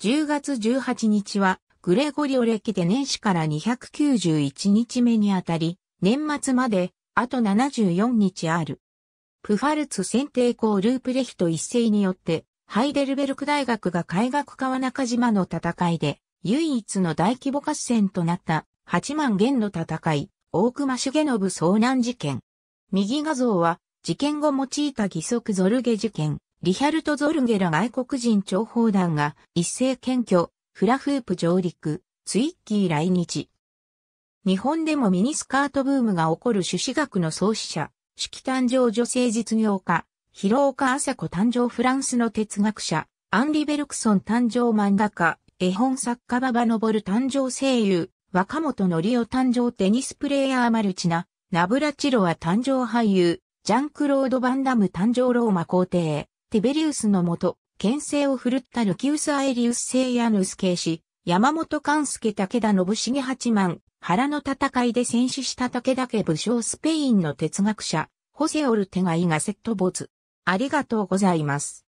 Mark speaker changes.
Speaker 1: 10月18日は、グレゴリオ歴で年始から291
Speaker 2: 日目にあたり、年末まで、あと74日ある。プファルツ選定校ループレヒト一世によって、ハイデルベルク大学が海学川中島の戦いで、唯一の大規模合戦となった、八万元の戦い、大隈重信遭難事件。右画像は、事件後用いた義足ゾルゲ事件。リヒャルト・ゾルゲら外国人諜報団が一斉検挙、フラフープ上陸、ツイッキー来日。日本でもミニスカートブームが起こる朱子学の創始者、式誕生女性実業家、広岡麻子誕生フランスの哲学者、アンリ・ベルクソン誕生漫画家、絵本作家ババノボル誕生声優、若本のりお誕生テニスプレーヤーマルチナ、ナブラチロは誕生俳優、ジャンクロード・バンダム誕生ローマ皇帝、ティベリウスのもと、牽制を振るったルキウス・アエリウス・セイヤヌス系氏、山本勘助武田信重八幡、原の戦いで戦死した武田家武将スペインの哲学者、ホセオルテガイが
Speaker 1: セットボツ。ありがとうございます。